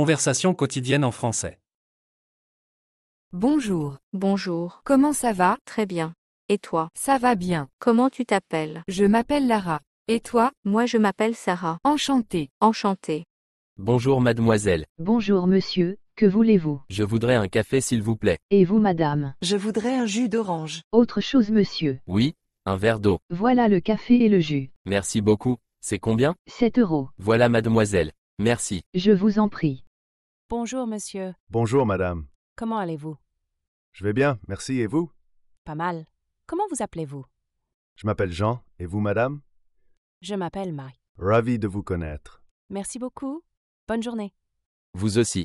Conversation quotidienne en français. Bonjour. Bonjour. Comment ça va Très bien. Et toi Ça va bien. Comment tu t'appelles Je m'appelle Lara. Et toi Moi je m'appelle Sarah. Enchantée. Enchantée. Bonjour mademoiselle. Bonjour monsieur, que voulez-vous Je voudrais un café s'il vous plaît. Et vous madame Je voudrais un jus d'orange. Autre chose monsieur. Oui, un verre d'eau. Voilà le café et le jus. Merci beaucoup. C'est combien 7 euros. Voilà mademoiselle. Merci. Je vous en prie. Bonjour, monsieur. Bonjour, madame. Comment allez-vous? Je vais bien, merci, et vous? Pas mal. Comment vous appelez-vous? Je m'appelle Jean, et vous, madame? Je m'appelle Mike. Ravi de vous connaître. Merci beaucoup. Bonne journée. Vous aussi.